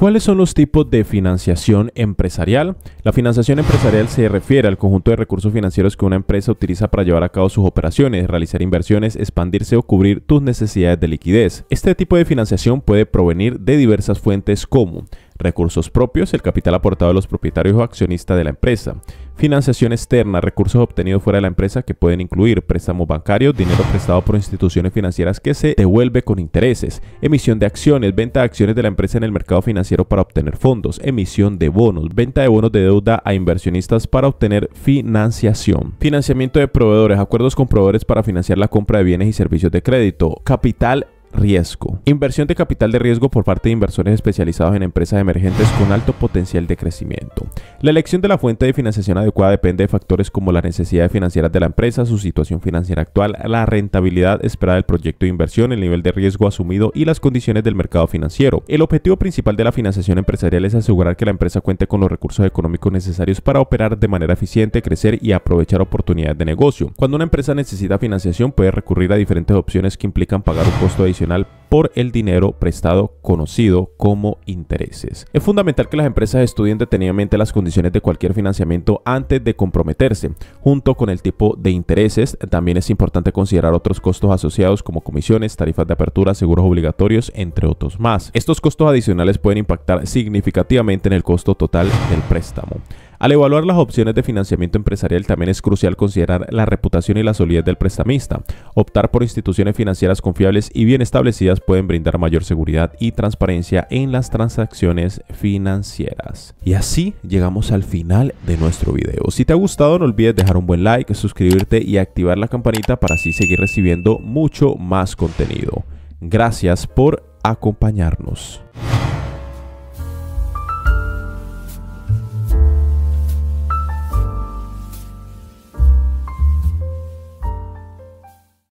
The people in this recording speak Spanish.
¿Cuáles son los tipos de financiación empresarial? La financiación empresarial se refiere al conjunto de recursos financieros que una empresa utiliza para llevar a cabo sus operaciones, realizar inversiones, expandirse o cubrir tus necesidades de liquidez. Este tipo de financiación puede provenir de diversas fuentes como recursos propios, el capital aportado a los propietarios o accionistas de la empresa, financiación externa, recursos obtenidos fuera de la empresa que pueden incluir préstamos bancarios, dinero prestado por instituciones financieras que se devuelve con intereses, emisión de acciones, venta de acciones de la empresa en el mercado financiero para obtener fondos, emisión de bonos, venta de bonos de deuda a inversionistas para obtener financiación, financiamiento de proveedores, acuerdos con proveedores para financiar la compra de bienes y servicios de crédito, capital riesgo. Inversión de capital de riesgo por parte de inversores especializados en empresas emergentes con alto potencial de crecimiento. La elección de la fuente de financiación adecuada depende de factores como las necesidades financieras de la empresa, su situación financiera actual, la rentabilidad esperada del proyecto de inversión, el nivel de riesgo asumido y las condiciones del mercado financiero. El objetivo principal de la financiación empresarial es asegurar que la empresa cuente con los recursos económicos necesarios para operar de manera eficiente, crecer y aprovechar oportunidades de negocio. Cuando una empresa necesita financiación puede recurrir a diferentes opciones que implican pagar un costo adicional por el dinero prestado conocido como intereses. Es fundamental que las empresas estudien detenidamente las condiciones de cualquier financiamiento antes de comprometerse. Junto con el tipo de intereses, también es importante considerar otros costos asociados como comisiones, tarifas de apertura, seguros obligatorios, entre otros más. Estos costos adicionales pueden impactar significativamente en el costo total del préstamo. Al evaluar las opciones de financiamiento empresarial también es crucial considerar la reputación y la solidez del prestamista. Optar por instituciones financieras confiables y bien establecidas pueden brindar mayor seguridad y transparencia en las transacciones financieras. Y así llegamos al final de nuestro video. Si te ha gustado no olvides dejar un buen like, suscribirte y activar la campanita para así seguir recibiendo mucho más contenido. Gracias por acompañarnos.